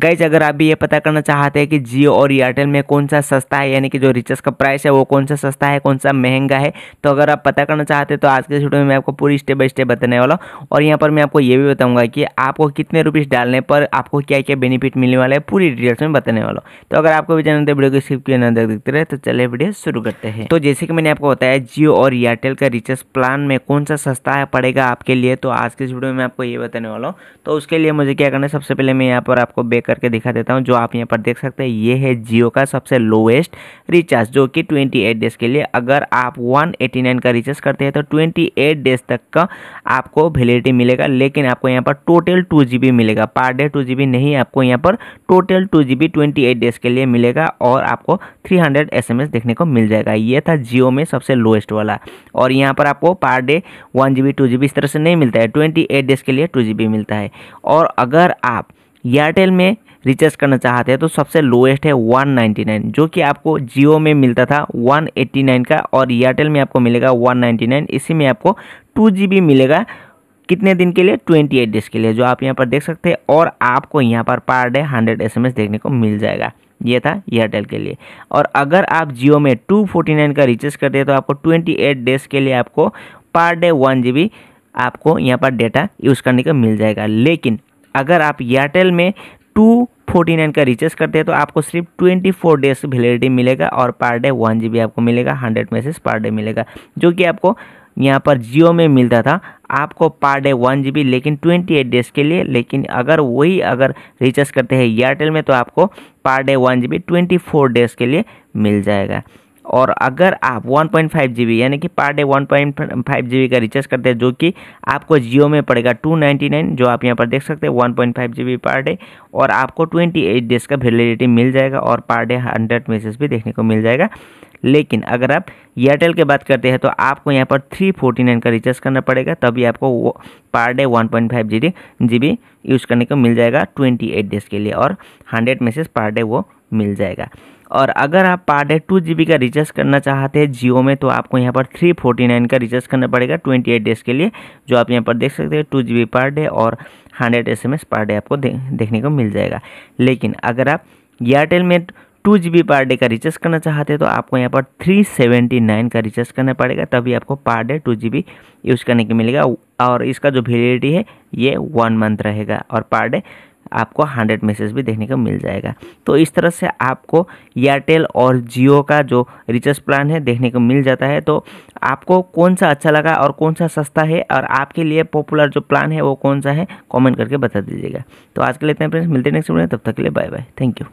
gas अगर आप भी ये पता करना चाहते हैं कि जियो और एयरटेल में कौन सा सस्ता है यानी कि जो रिचार्ज का प्राइस है वो कौन सा सस्ता है कौन सा महंगा है तो अगर आप पता करना चाहते हैं तो आज के वीडियो में मैं आपको पूरी स्टेप बाय स्टेप बताने वाला हूँ और यहाँ पर मैं आपको ये भी बताऊँगा कि आपको कितने रुपीज़ डालने पर आपको क्या क्या बेनिफिट मिलने वाला है पूरी डिटेल्स में बताने वाला हूँ तो अगर आपको भी जानते वीडियो को स्किप किया ना देखते रहे तो चले वीडियो शुरू करते हैं तो जैसे कि मैंने आपको बताया जियो और एयरटेल का रिचार्ज प्लान में कौन सा सस्ता पड़ेगा आपके लिए तो आज के वीडियो में आपको ये बताने वाला हूँ तो उसके लिए मुझे क्या करना है सबसे पहले मैं यहाँ पर आपको बैक चेक करके दिखा देता हूँ जो आप यहाँ पर देख सकते हैं ये है जियो का सबसे लोएस्ट रिचार्ज जो कि 28 डेज के लिए अगर आप 189 का रिचार्ज करते हैं तो 28 डेज तक का आपको वेलिडिटी मिलेगा लेकिन आपको यहाँ पर टोटल टू मिलेगा पर डे टू नहीं आपको यहाँ पर टोटल टू जी डेज के लिए मिलेगा और आपको थ्री हंड्रेड देखने को मिल जाएगा ये था जियो में सबसे लोएस्ट वाला और यहाँ पर आपको per day one G B इस तरह से नहीं मिलता है ट्वेंटी डेज के लिए टू मिलता है और अगर आप एयरटेल में रिचार्ज करना चाहते हैं तो सबसे लोएस्ट है 199 जो कि आपको जियो में मिलता था 189 का और एयरटेल में आपको मिलेगा 199 इसी में आपको टू जी मिलेगा कितने दिन के लिए 28 डेज के लिए जो आप यहाँ पर देख सकते हैं और आपको यहाँ पर पर डे एम एस देखने को मिल जाएगा ये था एयरटेल के लिए और अगर आप जियो में नाइन का रिचार्ज करते हैं तो आपको एट डेज के लिए आपको पर डे वन जी आपको यहाँ पर डेटा यूज़ करने का मिल जाएगा लेकिन अगर आप एयरटेल में टू फोर्टी नाइन का रिचार्ज करते हैं तो आपको सिर्फ ट्वेंटी फोर डेज वैलिडिटी मिलेगा और पर डे वन जी आपको मिलेगा हंड्रेड मैसेज पर डे मिलेगा जो कि आपको यहाँ पर जियो में मिलता था आपको पर डे वन जी लेकिन ट्वेंटी एट डेज के लिए लेकिन अगर वही अगर रिचार्ज करते हैं एयरटेल में तो आपको per day one G twenty four days के लिए मिल जाएगा और अगर आप 1.5 पॉइंट यानी कि पर डे 1.5 पॉइंट का रिचार्ज करते हैं जो कि आपको जियो में पड़ेगा 299 जो आप यहाँ पर देख सकते हैं 1.5 पॉइंट पर डे और आपको 28 डेज का वैलिडिटी मिल जाएगा और पर डे 100 मैसेज भी देखने को मिल जाएगा लेकिन अगर आप एयरटेल की बात करते हैं तो आपको यहाँ पर थ्री फोर्टी नाइन का रिचार्ज करना पड़ेगा तभी आपको per day one point five G G B use करने को मिल जाएगा ट्वेंटी एट डेज़ के लिए और हंड्रेड मैसेज पर डे वो मिल जाएगा और अगर आप पर डे टू जी का रिचार्ज करना चाहते हैं जियो में तो आपको यहाँ पर थ्री फोर्टी नाइन का रिचार्ज करना पड़ेगा ट्वेंटी एट डेज़ के लिए जो आप यहाँ पर देख सकते हैं टू जी पर डे और hundred S M S per day आपको दे, देखने को मिल जाएगा लेकिन अगर आप एयरटेल में टू जी पर डे का रिचार्ज करना चाहते हैं तो आपको यहाँ पर थ्री सेवेंटी नाइन का रिचार्ज करना पड़ेगा तभी आपको per day to ji use करने के मिलेगा और इसका जो वैलिडिटी है ये वन मंथ रहेगा और पर डे आपको हंड्रेड मैसेज भी देखने को मिल जाएगा तो इस तरह से आपको एयरटेल और जियो का जो रिचार्ज प्लान है देखने को मिल जाता है तो आपको कौन सा अच्छा लगा और कौन सा सस्ता है और आपके लिए पॉपुलर जो प्लान है वो कौन सा है कमेंट करके बता दीजिएगा तो आज के लिए इतना फ्रेंड्स मिलते हैं नेक्स्ट वीडियो तब तक के लिए बाय बाय थैंक यू